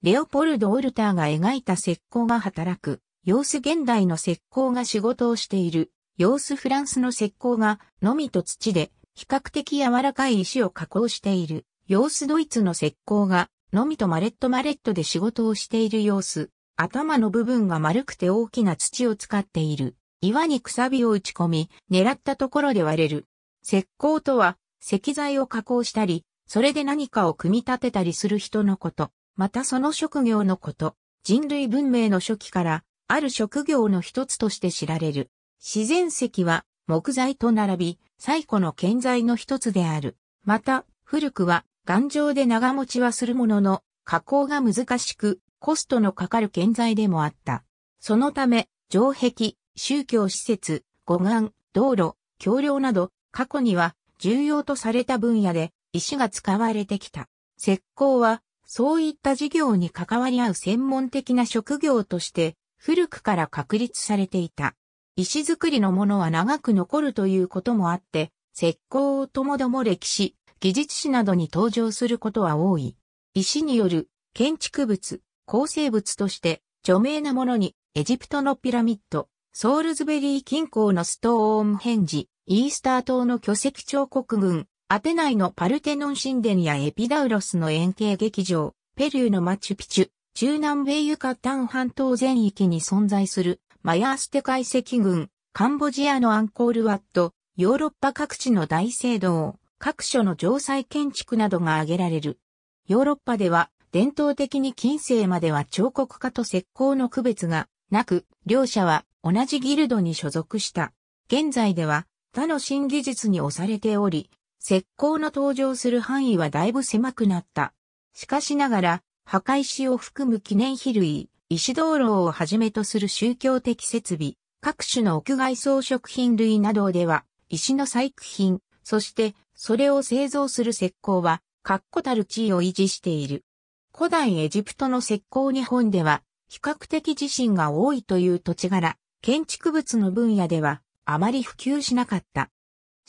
レオポルド・オルターが描いた石膏が働く、様子現代の石膏が仕事をしている、様子フランスの石膏が、のみと土で、比較的柔らかい石を加工している、様子ドイツの石膏が、のみとマレットマレットで仕事をしている様子、頭の部分が丸くて大きな土を使っている、岩にくさびを打ち込み、狙ったところで割れる。石膏とは、石材を加工したり、それで何かを組み立てたりする人のこと。またその職業のこと、人類文明の初期から、ある職業の一つとして知られる。自然石は木材と並び、最古の建材の一つである。また、古くは頑丈で長持ちはするものの、加工が難しく、コストのかかる建材でもあった。そのため、城壁、宗教施設、護岸、道路、橋梁など、過去には重要とされた分野で石が使われてきた。石膏はそういった事業に関わり合う専門的な職業として、古くから確立されていた。石造りのものは長く残るということもあって、石膏をともども歴史、技術史などに登場することは多い。石による建築物、構成物として著名なものにエジプトのピラミッド、ソールズベリー近郊のストーンヘンジ、イースター島の巨石彫刻群、アテナイのパルテノン神殿やエピダウロスの円形劇場、ペルーのマチュピチュ、中南米ユカタン半島全域に存在するマヤーステ解石群、カンボジアのアンコールワット、ヨーロッパ各地の大聖堂、各所の城塞建築などが挙げられる。ヨーロッパでは伝統的に近世までは彫刻家と石膏の区別がなく、両者は同じギルドに所属した。現在では他の新技術に押されており、石膏の登場する範囲はだいぶ狭くなった。しかしながら、墓石を含む記念碑類、石灯籠をはじめとする宗教的設備、各種の屋外装飾品類などでは、石の細工品、そしてそれを製造する石膏は、確固たる地位を維持している。古代エジプトの石膏日本では、比較的地震が多いという土地柄、建築物の分野では、あまり普及しなかった。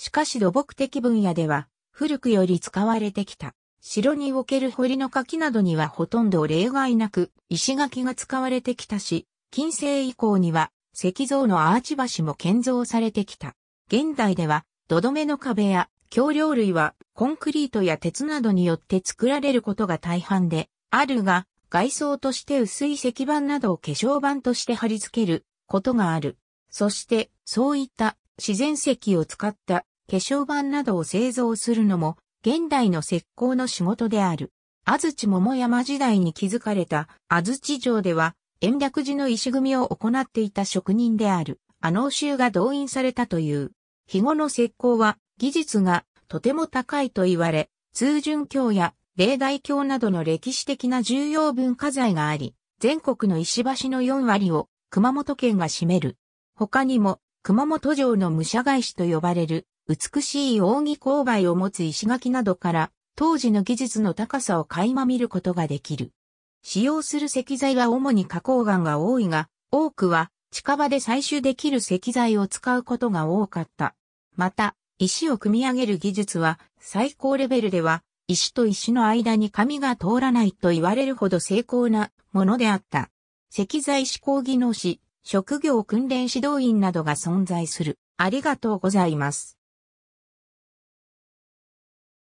しかし土木的分野では、古くより使われてきた。城における堀の垣などにはほとんど例外なく石垣が使われてきたし、近世以降には石像のアーチ橋も建造されてきた。現代では土留めの壁や橋梁類はコンクリートや鉄などによって作られることが大半であるが、外装として薄い石板などを化粧板として貼り付けることがある。そして、そういった自然石を使った化粧板などを製造するのも、現代の石膏の仕事である。安土桃山時代に築かれた安土城では、延暦寺の石組みを行っていた職人である、あの衆が動員されたという。肥後の石膏は、技術がとても高いと言われ、通順橋や霊大橋などの歴史的な重要文化財があり、全国の石橋の4割を熊本県が占める。他にも、熊本城の武者返しと呼ばれる美しい扇勾配を持つ石垣などから当時の技術の高さを垣間見ることができる。使用する石材は主に花崗岩が多いが、多くは近場で採取できる石材を使うことが多かった。また、石を組み上げる技術は最高レベルでは石と石の間に紙が通らないと言われるほど精巧なものであった。石材施工技能士、職業訓練指導員などが存在する。ありがとうございます。